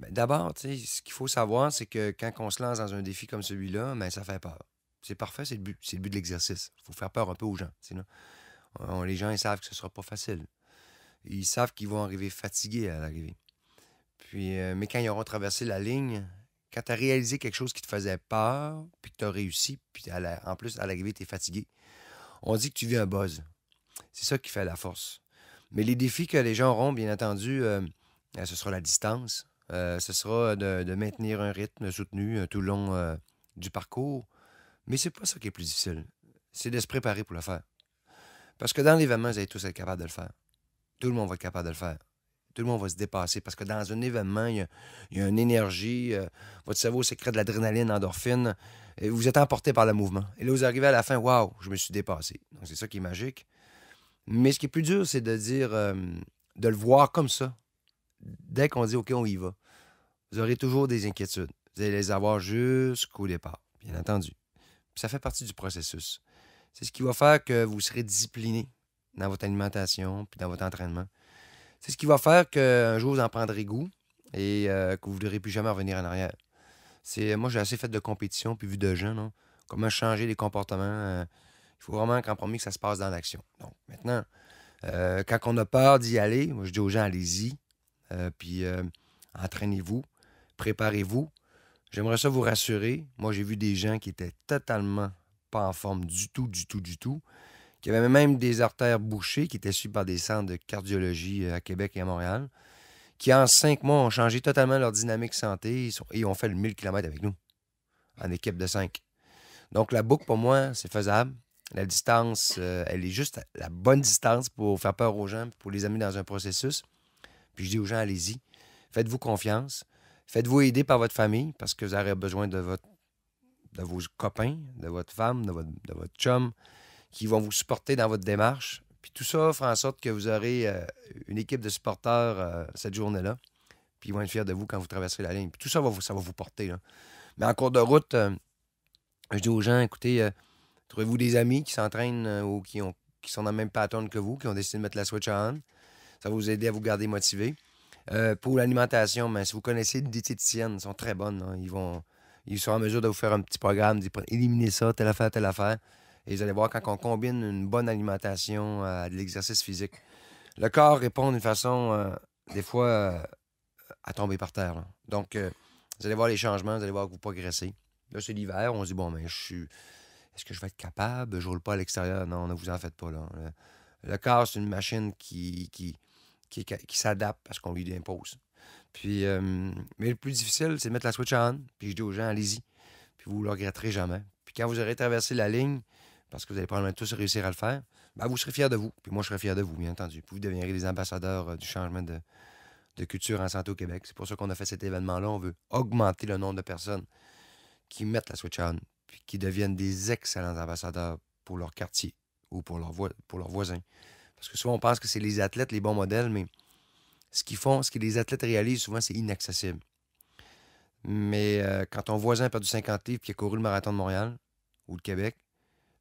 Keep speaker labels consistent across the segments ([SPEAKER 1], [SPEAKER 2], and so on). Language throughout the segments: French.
[SPEAKER 1] Ben, d'abord, ce qu'il faut savoir, c'est que quand on se lance dans un défi comme celui-là, ben, ça fait peur. C'est parfait, c'est le but, de l'exercice. Il faut faire peur un peu aux gens. Euh, les gens ils savent que ce ne sera pas facile. Ils savent qu'ils vont arriver fatigués à l'arrivée. Puis, euh, mais quand ils auront traversé la ligne, quand tu as réalisé quelque chose qui te faisait peur, puis que tu as réussi, puis en plus, à l'arrivée, tu es fatigué, on dit que tu vis un buzz. C'est ça qui fait la force. Mais les défis que les gens auront, bien entendu, euh, ben, ce sera la distance, euh, ce sera de, maintenir un rythme soutenu euh, tout le long euh, du parcours. Mais c'est pas ça qui est plus difficile. C'est de se préparer pour le faire. Parce que dans l'événement, vous allez tous être capables de le faire. Tout le monde va être capable de le faire. Tout le monde va se dépasser parce que dans un événement, il y, a, une énergie. votre cerveau secret de l'adrénaline, endorphine. Et vous êtes emporté par le mouvement. Et là, vous arrivez à la fin, waouh, je me suis dépassé. Donc, c'est ça qui est magique. Mais ce qui est plus dur, c'est de dire, de le voir comme ça. Dès qu'on dit, OK, on y va vous aurez toujours des inquiétudes. Vous allez les avoir jusqu'au départ, bien entendu. ça fait partie du processus. C'est ce qui va faire que vous serez discipliné dans votre alimentation puis dans votre entraînement. C'est ce qui va faire qu'un jour, vous en prendrez goût et euh, que vous ne voudrez plus jamais revenir en arrière. C'est, moi, j'ai assez fait de compétition puis vu de gens. Hein, comment changer les comportements? Euh, il faut vraiment qu'en premier, que ça se passe dans l'action. Donc, maintenant, euh, quand on a peur d'y aller, moi, je dis aux gens, allez-y. puis, entraînez-vous préparez-vous. J'aimerais ça vous rassurer. Moi, j'ai vu des gens qui étaient totalement pas en forme du tout, du tout, du tout, qui avaient même des artères bouchées, qui étaient suivies par des centres de cardiologie euh, à Québec et à Montréal, qui en cinq mois ont changé totalement leur dynamique santé et ont fait le 1000 km avec nous, en équipe de cinq. Donc, la boucle, pour moi, c'est faisable. La distance, euh, elle est juste la bonne distance pour faire peur aux gens, pour les amener dans un processus. Puis je dis aux gens, allez-y, faites-vous confiance. Faites-vous aider par votre famille parce que vous aurez besoin de, vos copains, de votre femme, de votre, chum, qui vont vous supporter dans votre démarche. Puis tout ça fera en sorte que vous aurez euh, une équipe de supporters euh, cette journée-là. Puis ils vont être fiers de vous quand vous traverserez la ligne. Puis tout ça, va vous, ça va vous porter. Mais en cours de route, euh, je dis aux gens, écoutez, trouvez-vous des amis qui s'entraînent ou qui, ont, qui sont dans le même pattern que vous, qui ont décidé de mettre la switch on. Ça va vous aider à vous garder motivé. Euh, pour l'alimentation, mais si vous connaissez des diététicienne, elles sont très bonnes. Hein. Ils, vont, ils sont en mesure de vous faire un petit programme, d'éliminer ça, telle affaire, telle affaire. Et vous allez voir, quand on combine une bonne alimentation à de l'exercice physique, le corps répond d'une façon, euh, des fois, euh, à tomber par terre. Donc, vous allez voir les changements, vous allez voir que vous progressez. Là, c'est l'hiver, on se dit, bon, mais je suis. Est-ce que je vais être capable? Je roule pas à l'extérieur. Non, ne vous en faites pas. Là. Le, le corps, c'est une machine qui, qui, qui, s'adapte parce qu'on lui impose. Puis, euh, mais le plus difficile, c'est de mettre la switch on. Puis je dis aux gens, allez-y. Puis vous ne le regretterez jamais. Puis quand vous aurez traversé la ligne, parce que vous allez probablement tous réussir à le faire, ben vous serez fiers de vous. Puis moi, je serai fier de vous, bien entendu. Puis vous deviendrez les ambassadeurs euh, du changement de, culture en santé au Québec. C'est pour ça qu'on a fait cet événement-là. On veut augmenter le nombre de personnes qui mettent la switch on, puis qui deviennent des excellents ambassadeurs pour leur quartier ou pour leurs voisins. Parce que souvent, on pense que c'est les athlètes les bons modèles, mais ce qu'ils font, ce que les athlètes réalisent souvent, c'est inaccessible. Mais euh, quand ton voisin a perdu 50 livres et a couru le marathon de Montréal ou de Québec,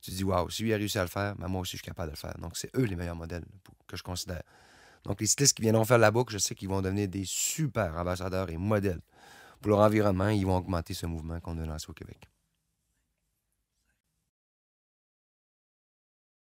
[SPEAKER 1] tu te dis, waouh, si lui a réussi à le faire, ben, moi aussi, je suis capable de le faire. Donc, c'est eux les meilleurs modèles que je considère. Donc, les cyclistes qui viendront faire la boucle, je sais qu'ils vont devenir des super ambassadeurs et modèles. Pour leur environnement, ils vont augmenter ce mouvement qu'on a lancé au Québec.